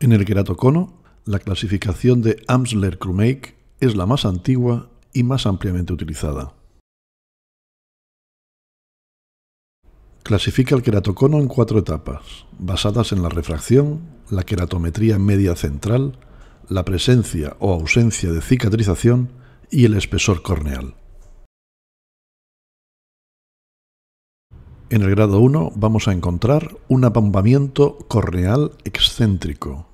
En el queratocono, la clasificación de Amsler-Krumeik es la más antigua y más ampliamente utilizada. Clasifica el queratocono en cuatro etapas, basadas en la refracción, la queratometría media central, la presencia o ausencia de cicatrización y el espesor corneal. En el grado 1 vamos a encontrar un apampamiento corneal excéntrico.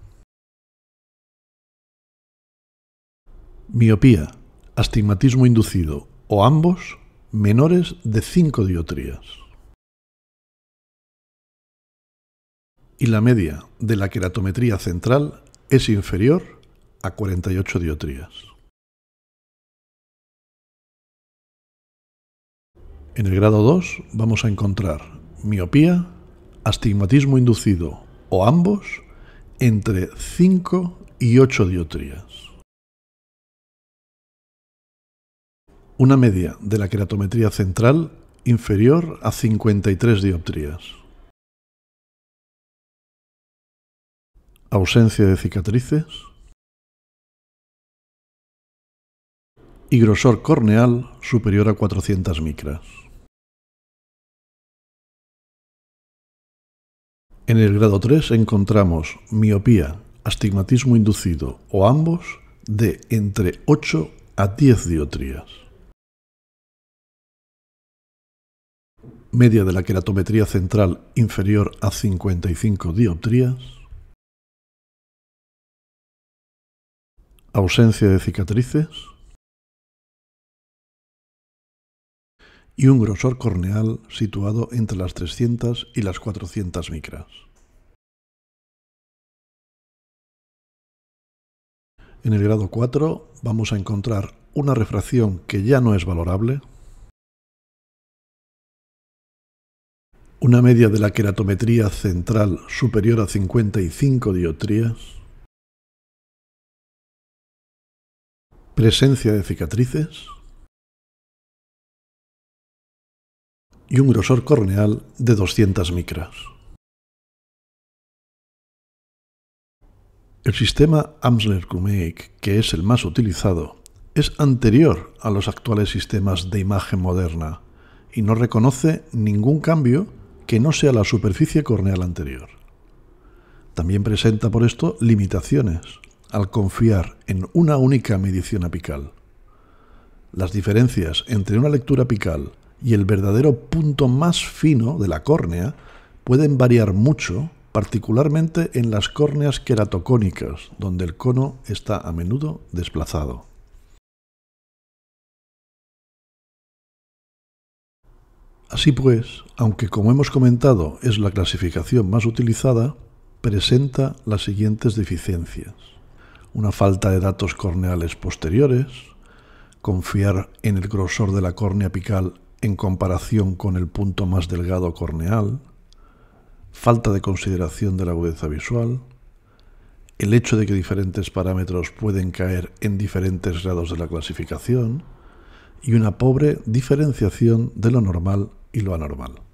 Miopía, astigmatismo inducido o ambos menores de 5 diotrías. Y la media de la queratometría central es inferior a 48 diotrías. En el grado 2 vamos a encontrar miopía, astigmatismo inducido o ambos entre 5 y 8 dioptrías. Una media de la queratometría central inferior a 53 dioptrías. Ausencia de cicatrices. Y grosor corneal superior a 400 micras. En el grado 3 encontramos miopía, astigmatismo inducido o ambos de entre 8 a 10 dioptrías. Media de la queratometría central inferior a 55 dioptrías. Ausencia de cicatrices. y un grosor corneal situado entre las 300 y las 400 micras. En el grado 4 vamos a encontrar una refracción que ya no es valorable, una media de la queratometría central superior a 55 diotrías, presencia de cicatrices, y un grosor corneal de 200 micras. El sistema Amsler-Kumeik, que es el más utilizado, es anterior a los actuales sistemas de imagen moderna y no reconoce ningún cambio que no sea la superficie corneal anterior. También presenta por esto limitaciones al confiar en una única medición apical. Las diferencias entre una lectura apical y el verdadero punto más fino de la córnea pueden variar mucho, particularmente en las córneas queratocónicas, donde el cono está a menudo desplazado. Así pues, aunque como hemos comentado es la clasificación más utilizada, presenta las siguientes deficiencias. Una falta de datos corneales posteriores, confiar en el grosor de la córnea apical en comparación con el punto más delgado corneal, falta de consideración de la agudeza visual, el hecho de que diferentes parámetros pueden caer en diferentes grados de la clasificación y una pobre diferenciación de lo normal y lo anormal.